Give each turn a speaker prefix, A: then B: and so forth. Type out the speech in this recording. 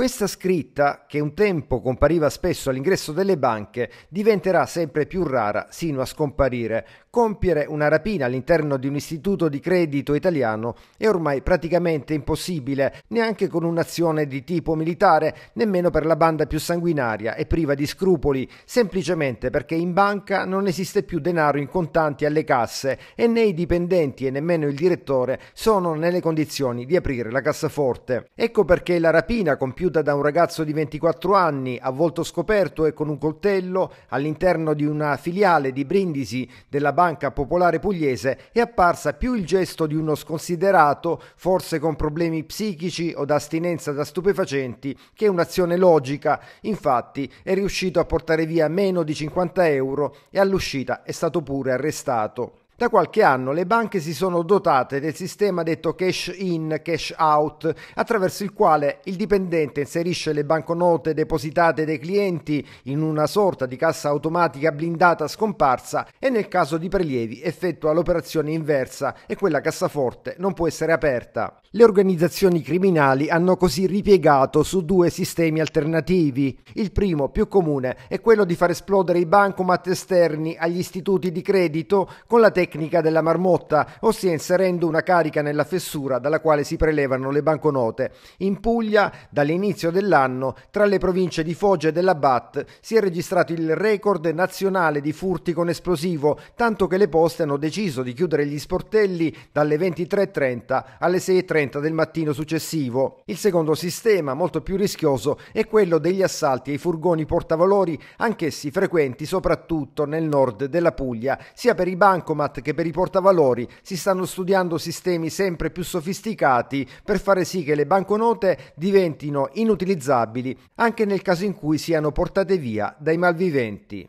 A: Questa scritta, che un tempo compariva spesso all'ingresso delle banche, diventerà sempre più rara sino a scomparire. Compiere una rapina all'interno di un istituto di credito italiano è ormai praticamente impossibile, neanche con un'azione di tipo militare, nemmeno per la banda più sanguinaria e priva di scrupoli, semplicemente perché in banca non esiste più denaro in contanti alle casse e né i dipendenti e nemmeno il direttore sono nelle condizioni di aprire la cassaforte. Ecco perché la rapina compiuta compiuta da un ragazzo di 24 anni a volto scoperto e con un coltello all'interno di una filiale di Brindisi della Banca Popolare Pugliese è apparsa più il gesto di uno sconsiderato, forse con problemi psichici o d'astinenza da stupefacenti, che un'azione logica. Infatti è riuscito a portare via meno di 50 euro e all'uscita è stato pure arrestato. Da qualche anno le banche si sono dotate del sistema detto cash in, cash out, attraverso il quale il dipendente inserisce le banconote depositate dai clienti in una sorta di cassa automatica blindata scomparsa e nel caso di prelievi effettua l'operazione inversa e quella cassaforte non può essere aperta. Le organizzazioni criminali hanno così ripiegato su due sistemi alternativi. Il primo, più comune, è quello di far esplodere i bancomat esterni agli istituti di credito con la tecnica tecnica della marmotta, ossia inserendo una carica nella fessura dalla quale si prelevano le banconote. In Puglia, dall'inizio dell'anno, tra le province di Foggia e della Bat, si è registrato il record nazionale di furti con esplosivo, tanto che le poste hanno deciso di chiudere gli sportelli dalle 23.30 alle 6.30 del mattino successivo. Il secondo sistema, molto più rischioso, è quello degli assalti ai furgoni portavalori, anch'essi frequenti soprattutto nel nord della Puglia, sia per i bancomat che per i portavalori si stanno studiando sistemi sempre più sofisticati per fare sì che le banconote diventino inutilizzabili anche nel caso in cui siano portate via dai malviventi.